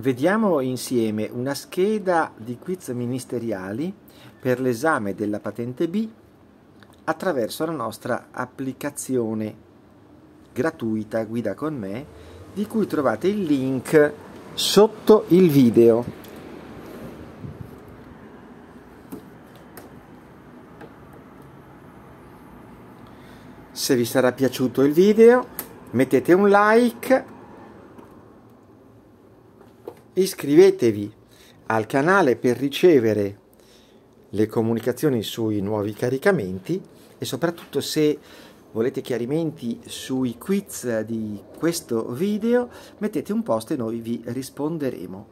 Vediamo insieme una scheda di quiz ministeriali per l'esame della patente B attraverso la nostra applicazione gratuita Guida con me, di cui trovate il link sotto il video. Se vi sarà piaciuto il video mettete un like Iscrivetevi al canale per ricevere le comunicazioni sui nuovi caricamenti e soprattutto se volete chiarimenti sui quiz di questo video mettete un post e noi vi risponderemo.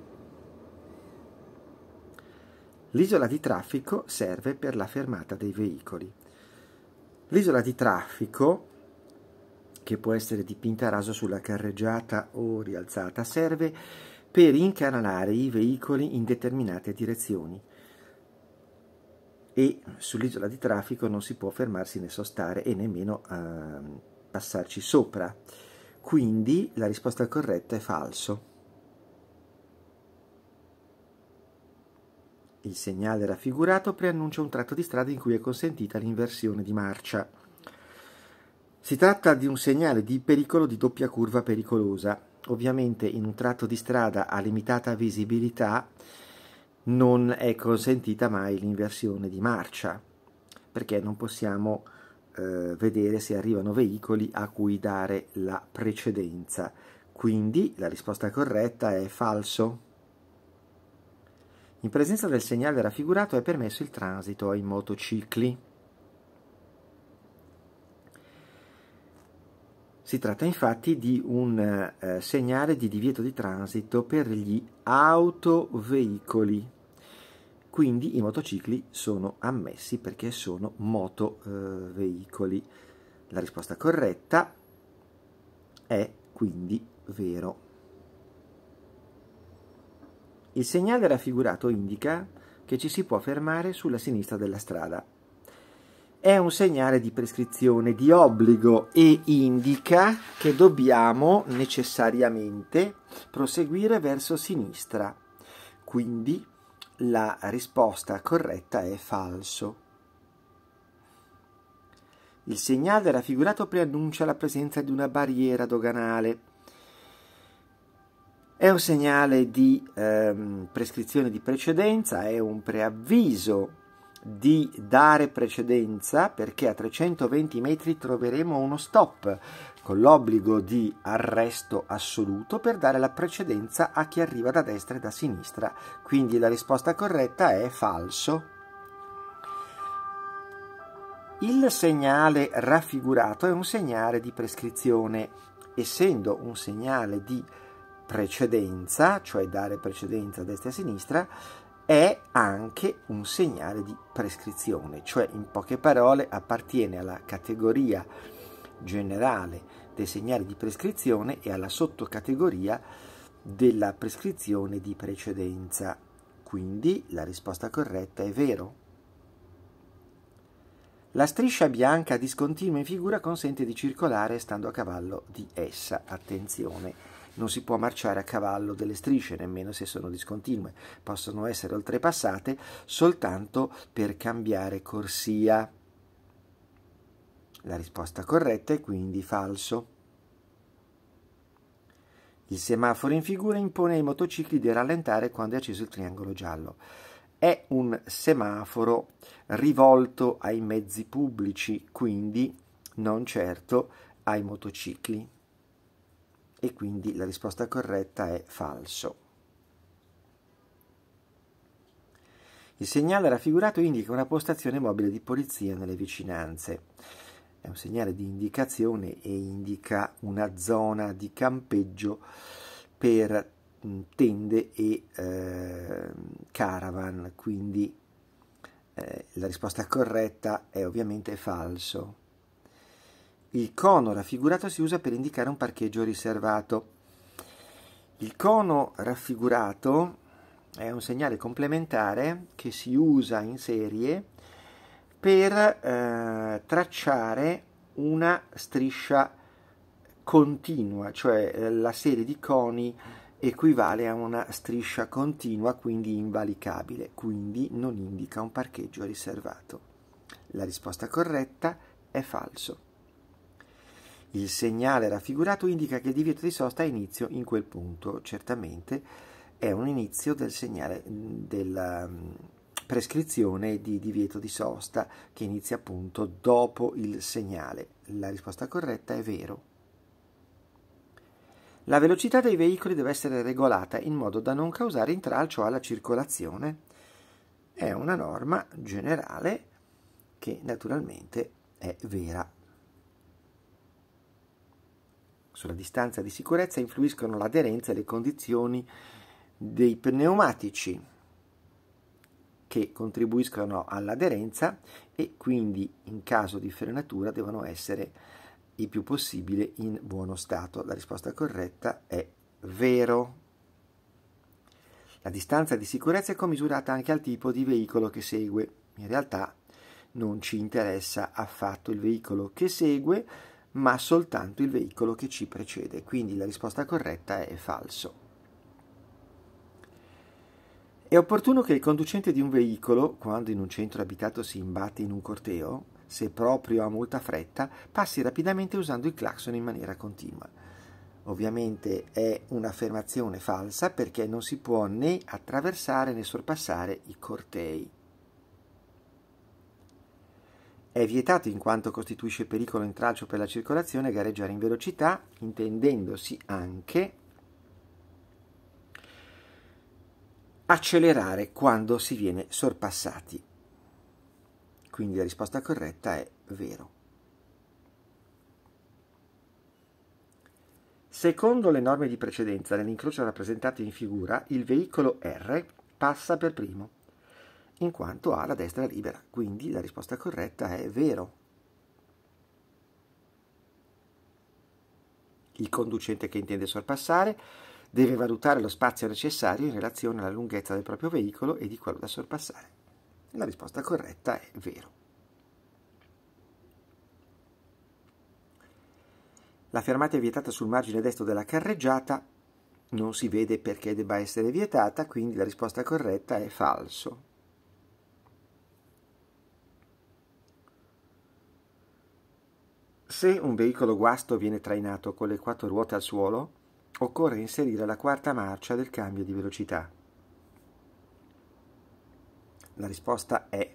L'isola di traffico serve per la fermata dei veicoli. L'isola di traffico, che può essere dipinta a raso sulla carreggiata o rialzata, serve per incanalare i veicoli in determinate direzioni e sull'isola di traffico non si può fermarsi né sostare e nemmeno eh, passarci sopra. Quindi la risposta corretta è falso. Il segnale raffigurato preannuncia un tratto di strada in cui è consentita l'inversione di marcia. Si tratta di un segnale di pericolo di doppia curva pericolosa ovviamente in un tratto di strada a limitata visibilità non è consentita mai l'inversione di marcia perché non possiamo eh, vedere se arrivano veicoli a cui dare la precedenza. Quindi la risposta corretta è falso. In presenza del segnale raffigurato è permesso il transito ai motocicli. Si tratta infatti di un eh, segnale di divieto di transito per gli autoveicoli. Quindi i motocicli sono ammessi perché sono motoveicoli. La risposta corretta è quindi vero. Il segnale raffigurato indica che ci si può fermare sulla sinistra della strada è un segnale di prescrizione, di obbligo e indica che dobbiamo necessariamente proseguire verso sinistra. Quindi la risposta corretta è falso. Il segnale raffigurato preannuncia la presenza di una barriera doganale. È un segnale di ehm, prescrizione di precedenza, è un preavviso di dare precedenza perché a 320 metri troveremo uno stop con l'obbligo di arresto assoluto per dare la precedenza a chi arriva da destra e da sinistra. Quindi la risposta corretta è falso. Il segnale raffigurato è un segnale di prescrizione, essendo un segnale di precedenza, cioè dare precedenza a destra e a sinistra, è anche un segnale di prescrizione, cioè in poche parole appartiene alla categoria generale dei segnali di prescrizione e alla sottocategoria della prescrizione di precedenza. Quindi la risposta corretta è vero. La striscia bianca discontinua in figura consente di circolare stando a cavallo di essa. Attenzione! non si può marciare a cavallo delle strisce, nemmeno se sono discontinue, possono essere oltrepassate soltanto per cambiare corsia. La risposta corretta è quindi falso. Il semaforo in figura impone ai motocicli di rallentare quando è acceso il triangolo giallo. È un semaforo rivolto ai mezzi pubblici, quindi non certo ai motocicli e quindi la risposta corretta è falso. Il segnale raffigurato indica una postazione mobile di polizia nelle vicinanze. È un segnale di indicazione e indica una zona di campeggio per mm, tende e eh, caravan, quindi eh, la risposta corretta è ovviamente falso. Il cono raffigurato si usa per indicare un parcheggio riservato. Il cono raffigurato è un segnale complementare che si usa in serie per eh, tracciare una striscia continua, cioè eh, la serie di coni equivale a una striscia continua, quindi invalicabile, quindi non indica un parcheggio riservato. La risposta corretta è falso. Il segnale raffigurato indica che il divieto di sosta ha inizio in quel punto, certamente è un inizio del segnale della prescrizione di divieto di sosta che inizia appunto dopo il segnale. La risposta corretta è vero. La velocità dei veicoli deve essere regolata in modo da non causare intralcio alla circolazione. È una norma generale che naturalmente è vera sulla distanza di sicurezza influiscono l'aderenza e le condizioni dei pneumatici che contribuiscono all'aderenza e quindi in caso di frenatura devono essere il più possibile in buono stato. La risposta corretta è vero. La distanza di sicurezza è commisurata anche al tipo di veicolo che segue. In realtà non ci interessa affatto il veicolo che segue, ma soltanto il veicolo che ci precede, quindi la risposta corretta è falso. È opportuno che il conducente di un veicolo, quando in un centro abitato si imbatte in un corteo, se proprio ha molta fretta, passi rapidamente usando il clacson in maniera continua. Ovviamente è un'affermazione falsa perché non si può né attraversare né sorpassare i cortei. È vietato in quanto costituisce pericolo in intralcio per la circolazione gareggiare in velocità, intendendosi anche accelerare quando si viene sorpassati. Quindi la risposta corretta è vero. Secondo le norme di precedenza nell'incrocio rappresentato in figura, il veicolo R passa per primo in quanto ha la destra libera. Quindi la risposta corretta è vero. Il conducente che intende sorpassare deve valutare lo spazio necessario in relazione alla lunghezza del proprio veicolo e di quello da sorpassare. La risposta corretta è vero. La fermata è vietata sul margine destro della carreggiata, non si vede perché debba essere vietata, quindi la risposta corretta è falso. Se un veicolo guasto viene trainato con le quattro ruote al suolo, occorre inserire la quarta marcia del cambio di velocità. La risposta è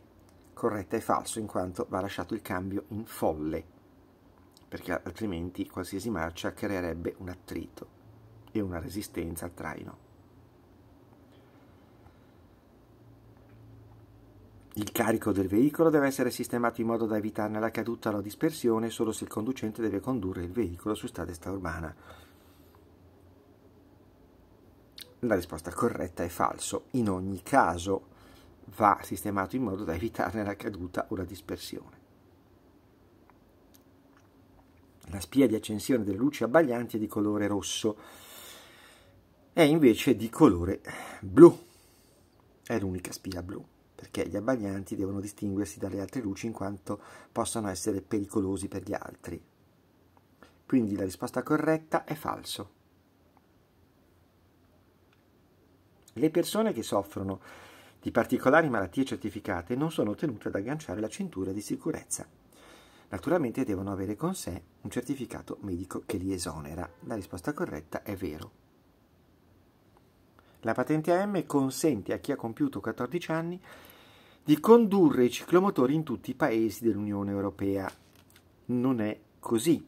corretta e falso in quanto va lasciato il cambio in folle, perché altrimenti qualsiasi marcia creerebbe un attrito e una resistenza al traino. Il carico del veicolo deve essere sistemato in modo da evitarne la caduta o la dispersione solo se il conducente deve condurre il veicolo su strada extraurbana. La risposta corretta è falso. In ogni caso va sistemato in modo da evitarne la caduta o la dispersione. La spia di accensione delle luci abbaglianti è di colore rosso, è invece di colore blu. È l'unica spia blu perché gli abbaglianti devono distinguersi dalle altre luci in quanto possano essere pericolosi per gli altri. Quindi la risposta corretta è falso. Le persone che soffrono di particolari malattie certificate non sono tenute ad agganciare la cintura di sicurezza. Naturalmente devono avere con sé un certificato medico che li esonera. La risposta corretta è vero. La patente AM consente a chi ha compiuto 14 anni di condurre i ciclomotori in tutti i paesi dell'Unione Europea. Non è così,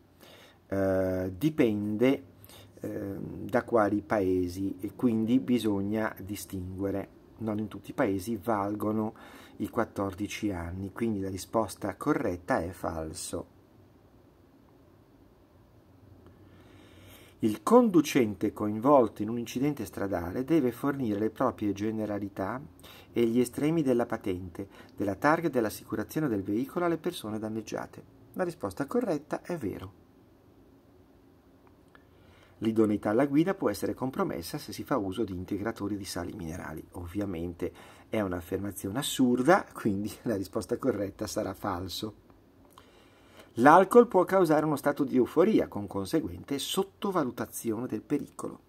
eh, dipende eh, da quali paesi e quindi bisogna distinguere. Non in tutti i paesi valgono i 14 anni, quindi la risposta corretta è falso. Il conducente coinvolto in un incidente stradale deve fornire le proprie generalità e gli estremi della patente, della targa e dell'assicurazione del veicolo alle persone danneggiate. La risposta corretta è vero. L'idoneità alla guida può essere compromessa se si fa uso di integratori di sali minerali. Ovviamente è un'affermazione assurda, quindi la risposta corretta sarà falso. L'alcol può causare uno stato di euforia con conseguente sottovalutazione del pericolo.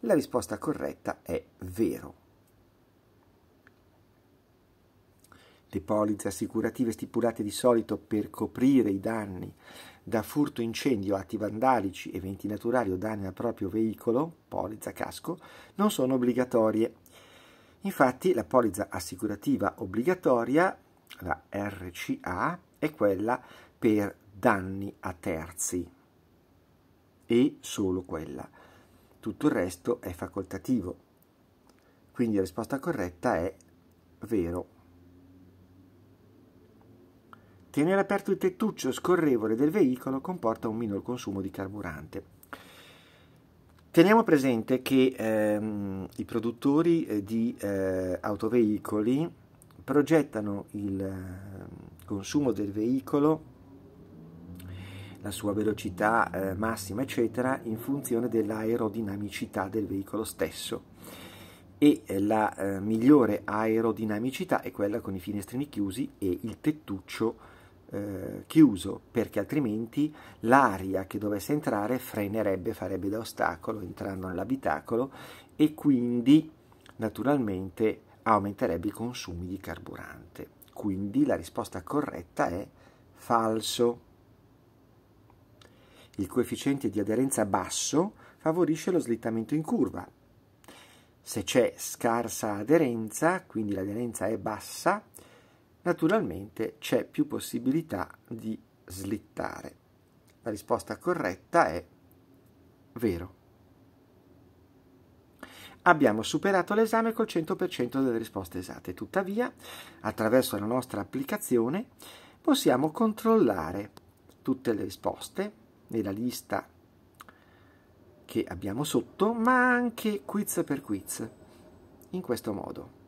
La risposta corretta è vero. Le polizze assicurative stipulate di solito per coprire i danni da furto, incendio, atti vandalici, eventi naturali o danni al proprio veicolo, polizza casco, non sono obbligatorie. Infatti la polizza assicurativa obbligatoria, la RCA, è quella per danni a terzi e solo quella. Tutto il resto è facoltativo. Quindi la risposta corretta è vero. Tenere aperto il tettuccio scorrevole del veicolo comporta un minor consumo di carburante. Teniamo presente che ehm, i produttori eh, di eh, autoveicoli progettano il ehm, consumo del veicolo la sua velocità eh, massima, eccetera, in funzione dell'aerodinamicità del veicolo stesso. E eh, la eh, migliore aerodinamicità è quella con i finestrini chiusi e il tettuccio eh, chiuso, perché altrimenti l'aria che dovesse entrare frenerebbe, farebbe da ostacolo entrando nell'abitacolo e quindi naturalmente aumenterebbe i consumi di carburante. Quindi la risposta corretta è falso. Il coefficiente di aderenza basso favorisce lo slittamento in curva. Se c'è scarsa aderenza, quindi l'aderenza è bassa, naturalmente c'è più possibilità di slittare. La risposta corretta è vero. Abbiamo superato l'esame col 100% delle risposte esatte, tuttavia attraverso la nostra applicazione possiamo controllare tutte le risposte nella lista che abbiamo sotto, ma anche quiz per quiz, in questo modo.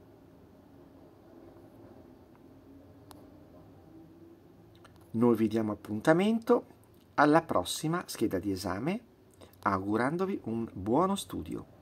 Noi vi diamo appuntamento alla prossima scheda di esame, augurandovi un buono studio.